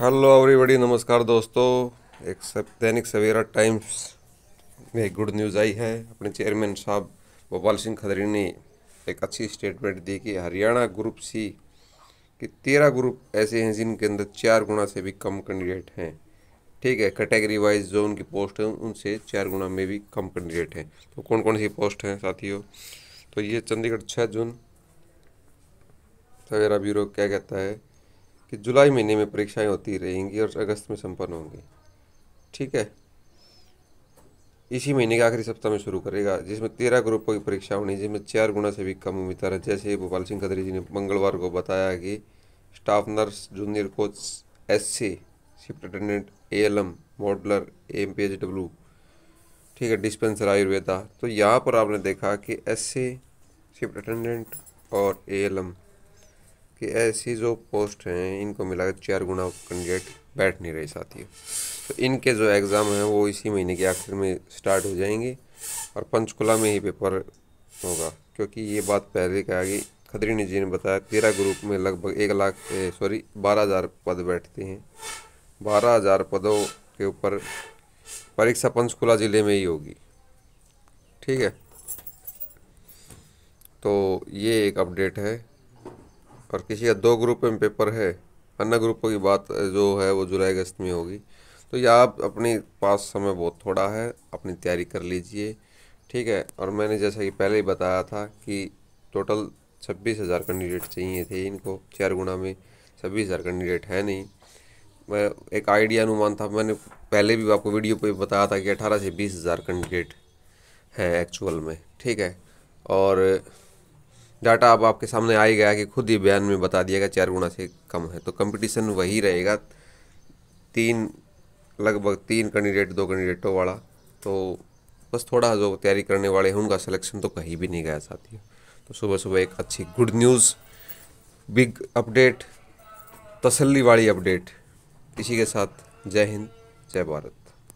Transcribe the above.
hello everybody नमस्कार दोस्तों एक सब दैनिक सवेरा टाइम्स में गुड न्यूज़ आई है अपने चेयरमैन साहब भोपाल सिंह खदरी ने एक अच्छी स्टेटमेंट दी कि हरियाणा ग्रुप सी के तेरह ग्रुप ऐसे हैं जिनके अंदर चार गुना से भी कम कैंडिडेट हैं ठीक है कैटेगरी वाइज जो उनकी पोस्ट हैं उनसे चार गुना में भी कम कैंडिडेट हैं तो कौन कौन सी पोस्ट हैं साथियों तो ये चंडीगढ़ छः जून सवेरा ब्यूरो क्या कहता है कि जुलाई महीने में परीक्षाएं होती रहेंगी और अगस्त में संपन्न होंगी ठीक है इसी महीने के आखिरी सप्ताह में शुरू करेगा जिसमें तेरह ग्रुपों की परीक्षा होनी जिसमें चार गुना से भी कम उम्मीदवार जैसे भोपाल सिंह खदरी जी ने मंगलवार को बताया कि staff nurse junior coach S shift attendant A L M modeller M P H W ठीक है डिस्पेंसर आयुर्वेदा तो यहाँ पर आपने देखा कि एस शिफ्ट अटेंडेंट और ए एल एम कि ऐसी जो पोस्ट हैं इनको मिलाकर चार गुना कैंडिडेट बैठ नहीं रहे साथी तो इनके जो एग्ज़ाम हैं वो इसी महीने के आखिर में स्टार्ट हो जाएंगे और पंचकुला में ही पेपर होगा क्योंकि ये बात पहले कहा गई खदरी जी ने बताया तेरह ग्रुप में लगभग एक लाख सॉरी बारह हज़ार पद बैठते हैं बारह हज़ार पदों के ऊपर परीक्षा पंचकुला ज़िले में ही होगी ठीक है तो ये एक अपडेट है और किसी का दो ग्रुप में पेपर है अन्य ग्रुपों की बात जो है वो जुलाई अगस्त में होगी तो यह आप अपने पास समय बहुत थोड़ा है अपनी तैयारी कर लीजिए ठीक है और मैंने जैसा कि पहले ही बताया था कि टोटल छब्बीस हज़ार कैंडिडेट चाहिए थे इनको चार गुना में छब्बीस हज़ार कैंडिडेट है नहीं मैं एक आइडिया अनुमान था मैंने पहले भी आपको वीडियो पर बताया था कि अठारह से बीस हज़ार कैंडिडेट हैं एक्चुअल में ठीक है और डाटा अब आपके सामने आ ही गया कि खुद ही बयान में बता दिया गया चार गुना से कम है तो कंपटीशन वही रहेगा तीन लगभग तीन कैंडिडेट दो कैंडिडेटों वाला तो बस थोड़ा जो तैयारी करने वाले हैं उनका सिलेक्शन तो कहीं भी नहीं गया साथियों तो सुबह सुबह एक अच्छी गुड न्यूज़ बिग अपडेट तसल्ली वाली अपडेट इसी के साथ जय हिंद जय भारत